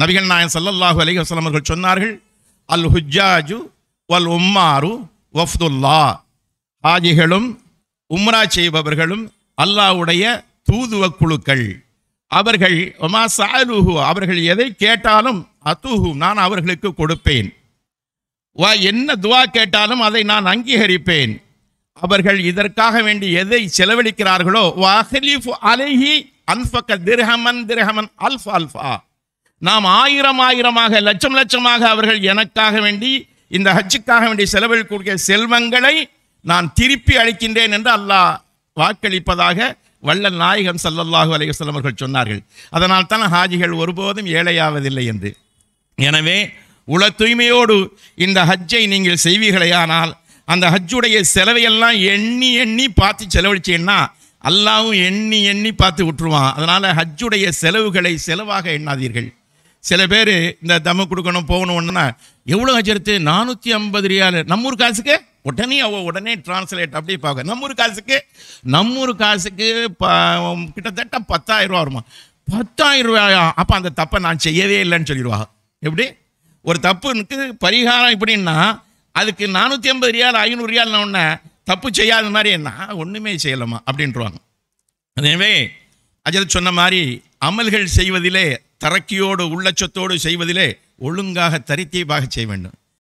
நபிகள் நாயன் சல்லல்லாஹு அலி வசலம் அவர்கள் சொன்னார்கள் அல் ஹுஜாஜு வல் உம்மாரு வஃப்துல்லா ஹாஜிகளும் உம்ரா செய்பவர்களும் அல்லாவுடைய தூதுவ குழுக்கள் அவர்கள் ஒமா சாலுஹு அவர்கள் எதை கேட்டாலும் அத்துஹு நான் அவர்களுக்கு கொடுப்பேன் வா என்ன துவா கேட்டாலும் அதை நான் அங்கீகரிப்பேன் அவர்கள் இதற்காக வேண்டி எதை செலவழிக்கிறார்களோ வாஹலிஃபு அலைஹி அன்ஃபக்க திரஹமன் திர்ஹமன் அல்ஃபா அல்ஃபா நாம் ஆயிரம் ஆயிரமாக லட்சம் லட்சமாக அவர்கள் எனக்காக வேண்டி இந்த ஹஜ்ஜுக்காக வேண்டிய செலவில் கூடிய செல்வங்களை நான் திருப்பி அளிக்கின்றேன் என்று அல்லாஹ் வாக்களிப்பதாக வல்ல நாயகம் சல்லல்லாஹு அலைவசல்லம் அவர்கள் சொன்னார்கள் அதனால் தான் ஹாஜிகள் ஒருபோதும் ஏழையாவதில்லை என்று எனவே உல தூய்மையோடு இந்த ஹஜ்ஜை நீங்கள் செய்வீர்களையானால் அந்த ஹஜ்ஜுடைய செலவையெல்லாம் எண்ணி எண்ணி பார்த்து செலவழிச்சேன்னா அல்லாவும் எண்ணி எண்ணி பார்த்து விட்டுருவான் அதனால் ஹஜ்ஜுடைய செலவுகளை செலவாக எண்ணாதீர்கள் சில பேர் இந்த தம்மை கொடுக்கணும் போகணும் ஒன்றுனா எவ்வளோ அஜர்த்து நானூற்றி ஐம்பது ரியால் நம்ம ஊர் காசுக்கு உடனே அவ உடனே டிரான்ஸ்லேட் அப்படியே பார்க்க நம்ம ஊர் காசுக்கு நம்ம ஊர் காசுக்கு கிட்டத்தட்ட பத்தாயிரம் ரூபா வருமா பத்தாயிரம் ரூபாயா அப்போ அந்த தப்பை நான் செய்யவே இல்லைன்னு சொல்லிடுவா எப்படி ஒரு தப்புனுக்கு பரிகாரம் இப்படின்னா அதுக்கு நானூற்றி ஐம்பது ரியால் ஐநூறு ரியால்னு ஒன்று தப்பு செய்யாத மாதிரி என்ன ஒன்றுமே செய்யலாமா அப்படின்றாங்க எனவே அஜித் சொன்ன மாதிரி அமல்கள் செய்வதிலே தரக்கியோடு உள்ளச்சத்தோடு செய்வதிலே ஒழுங்காக தரித்தீபாக செய்ய வேண்டும்